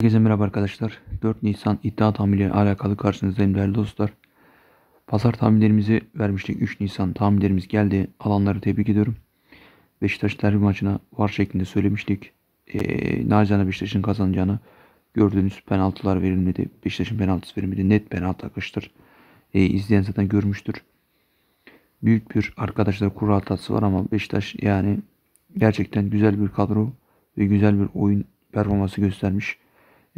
Herkese merhaba arkadaşlar. 4 Nisan iddia tahminleri alakalı karşınızdayım değerli dostlar. Pazar tahminlerimizi vermiştik. 3 Nisan tahminlerimiz geldi. Alanları tebrik ediyorum. Beşiktaş derbi maçına var şeklinde söylemiştik. Ee, Nacizane Beşiktaş'ın kazanacağını gördüğünüz penaltılar verilmedi. Beşiktaş'ın penaltısı verilmedi. Net penaltı akıştır. Ee, izleyen zaten görmüştür. Büyük bir arkadaşlar kura hatası var ama Beşiktaş yani gerçekten güzel bir kadro ve güzel bir oyun performansı göstermiş.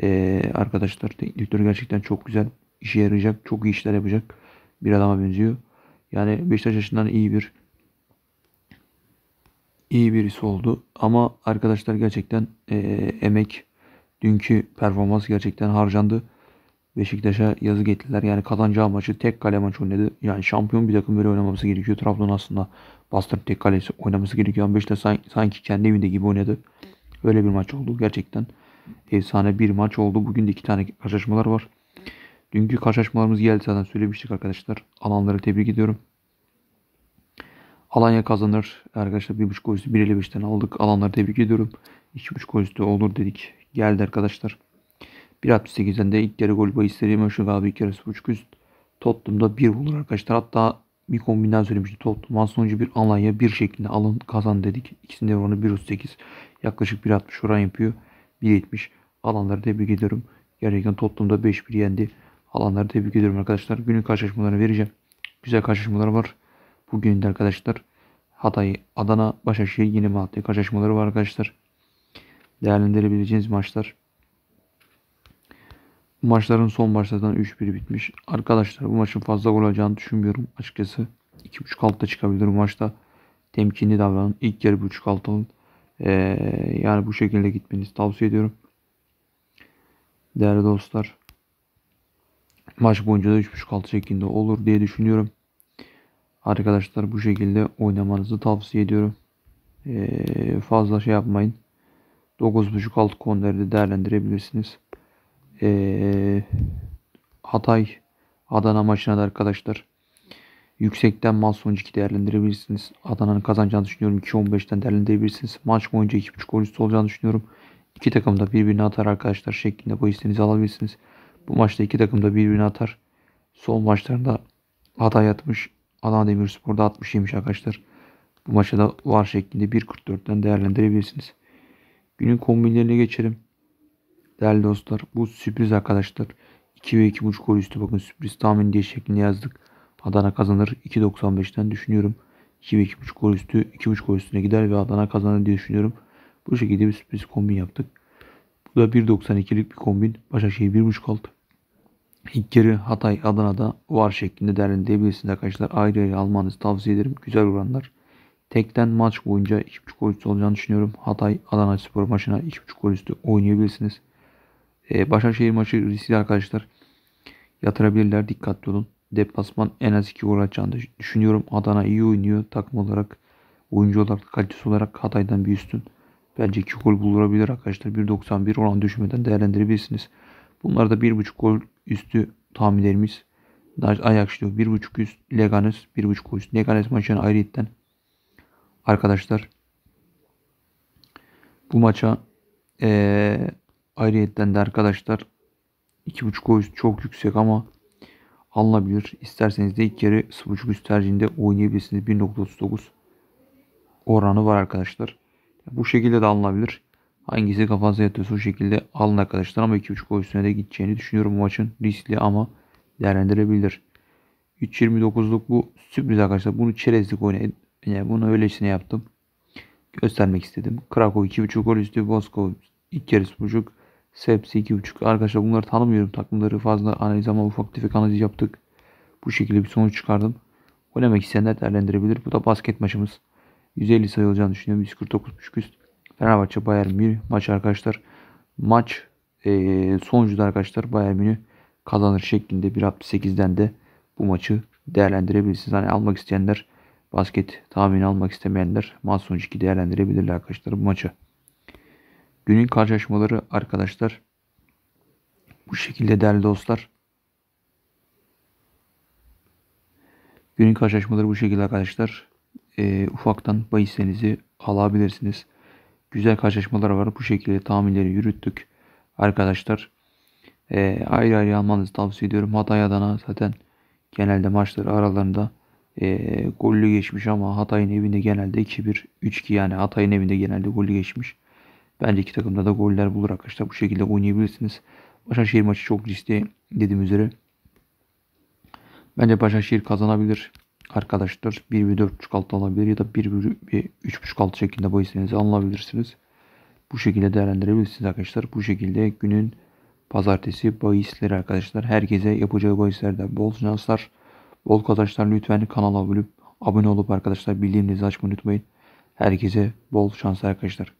Ee, arkadaşlar teknik gerçekten çok güzel işe yarayacak. Çok iyi işler yapacak bir adama benziyor. Yani Beşiktaş yaşından iyi bir iyi birisi oldu. Ama arkadaşlar gerçekten e, emek dünkü performans gerçekten harcandı. Beşiktaş'a yazı ettiler. Yani kazanacağı maçı tek kale maç oynadı. Yani şampiyon bir takım böyle oynaması gerekiyor. Trabzon aslında bastırıp tek kalesi oynaması gerekiyor. Ama Beşiktaş sanki kendi evinde gibi oynadı. Öyle bir maç oldu gerçekten. Efsane bir maç oldu. Bugün de iki tane karşılaşmalar var. Dünkü karşılaşmalarımız geldi zaten söylemiştik arkadaşlar. Alanları tebrik ediyorum. Alanya kazanır. Arkadaşlar bir 1.5 gol üstü 1.55'ten aldık. Alanları tebrik ediyorum. 2.5 gol üstü olur dedik. Geldi arkadaşlar. 1.68'den de ilk yarı gol bahisleri Möşün abi ilk yarı buçuk üst. Tottenham'da bir bulur arkadaşlar. Hatta bir kombinler söylemişti. Tottenham sonucu bir Alanya bir şeklinde alın kazan dedik. İkisinde oranı 1.38 yaklaşık 1.60 oran yapıyor. 1.70 alanları tebrik ediyorum. Gerçekten Tottenham'da 5-1 yendi. Alanları tebrik ediyorum arkadaşlar. Günün karşılaşmalarını vereceğim. Güzel karşılaşmalar var. Bugün de arkadaşlar Hatay, Adana, Başakşehir, Yeni Malatya karşılaşmaları var arkadaşlar. Değerlendirebileceğiniz maçlar. Maçların son başlarından 3-1 bitmiş. Arkadaşlar bu maçın fazla gol olacağını düşünmüyorum açıkçası. 2.5 altta çıkabilir bu maçta. Temkinli davranın. İlk yarı 1.5 alt alın. Ee, yani bu şekilde gitmenizi tavsiye ediyorum. Değerli dostlar. Maç boyunca da 3.5-6 şeklinde olur diye düşünüyorum. Arkadaşlar bu şekilde oynamanızı tavsiye ediyorum. Ee, fazla şey yapmayın. 9.5 alt konuları da değerlendirebilirsiniz. Ee, Hatay Adana maçına da arkadaşlar Yüksekten maç sonucu 2 değerlendirebilirsiniz. Adana'nın kazanacağını düşünüyorum. 2-15'ten değerlendirebilirsiniz. Maç boyunca 2.5 üstü olacağını düşünüyorum. İki takım da birbirini atar arkadaşlar şeklinde bu hissinizi alabilirsiniz. Bu maçta iki takım da birbirini atar. Son maçlarında Hatay yatmış, Adana Demirspor'da 60 yemiş arkadaşlar. Bu maçta da var şeklinde 1.44'ten değerlendirebilirsiniz. Günün kombinlerine geçelim. Değerli dostlar bu sürpriz arkadaşlar. 2 ve 2.5 gol üstü bakın sürpriz tahmin diye şeklinde yazdık. Adana kazanır 2.95'ten düşünüyorum. 2 ve 2.5 gol üstü 2.5 gol üstüne gider ve Adana kazanır diye düşünüyorum. Bu şekilde bir sürpriz kombin yaptık. Bu da 1.92'lik bir kombin. Başakşehir 1.5 alt. İlk yarı Hatay Adana'da var şeklinde değerlendirebilirsiniz arkadaşlar. Ayrı ayrı almanızı tavsiye ederim. Güzel oranlar. Tekten maç boyunca 2.5 gol üstü olacağını düşünüyorum. Hatay Adana Spor maçına 2.5 gol üstü oynayabilirsiniz. Ee, Başakşehir maçı riskli arkadaşlar. Yatırabilirler. Dikkatli olun deplasman en az 2 gol açacağını düşünüyorum. Adana iyi oynuyor takım olarak. Oyuncu olarak kalitesi olarak Hatay'dan bir üstün. Bence 2 gol bulurabilir arkadaşlar. 1.91 olan düşmeden değerlendirebilirsiniz. Bunlar da 1.5 gol üstü tahminlerimiz. Ajax diyor 1.5 üst Leganes 1.5 gol üst Leganes maçını ayrıyetten arkadaşlar bu maça ee, ayrıyetten de arkadaşlar 2.5 gol üst çok yüksek ama alınabilir. İsterseniz de ilk yarı 0.5 üst tercihinde oynayabilirsiniz. 1.39 oranı var arkadaşlar. Bu şekilde de alınabilir. Hangisi kafanıza yatıyorsa o şekilde alın arkadaşlar. Ama 2.5 gol üstüne de gideceğini düşünüyorum bu maçın. Riskli ama değerlendirebilir. 3.29'luk bu sürpriz arkadaşlar. Bunu çerezlik oynayın. Yani bunu öylesine yaptım. Göstermek istedim. Krakow 2.5 gol üstü. Boskov 2 yarı 0.5. Hepsi 2.5. Arkadaşlar bunları tanımıyorum. Takımları fazla analiz ama ufak tefek analiz yaptık. Bu şekilde bir sonuç çıkardım. o demek isteyenler değerlendirebilir. Bu da basket maçımız. 150 sayı olacağını düşünüyorum. 149.5 üst. Fenerbahçe Bayern Münih maç arkadaşlar. Maç e, sonucu da arkadaşlar Bayern Münih kazanır şeklinde 1.68'den de bu maçı değerlendirebilirsiniz. Hani almak isteyenler basket tahmini almak istemeyenler maç sonucu 2 değerlendirebilirler arkadaşlar bu maçı. Günün karşılaşmaları arkadaşlar bu şekilde değerli dostlar. Günün karşılaşmaları bu şekilde arkadaşlar. E, ufaktan bahislerinizi alabilirsiniz. Güzel karşılaşmalar var. Bu şekilde tahminleri yürüttük arkadaşlar. E, ayrı ayrı almanızı tavsiye ediyorum. Hatay Adana zaten genelde maçları aralarında e, gollü geçmiş ama Hatay'ın evinde genelde 2-1, 3-2 yani Hatay'ın evinde genelde gollü geçmiş. Bence iki takımda da goller bulur arkadaşlar. Bu şekilde oynayabilirsiniz. Başakşehir maçı çok riskli dediğim üzere. Bence Başakşehir kazanabilir arkadaşlar. 1 ve 4.5 altı alabilir ya da 1 ve 3.5 altı şeklinde bahisinizi alabilirsiniz. Bu şekilde değerlendirebilirsiniz arkadaşlar. Bu şekilde günün pazartesi bahisleri arkadaşlar. Herkese yapacağı bahislerde bol şanslar. Bol arkadaşlar lütfen kanala abone olup abone olup arkadaşlar bildirimlerinizi açmayı unutmayın. Herkese bol şanslar arkadaşlar.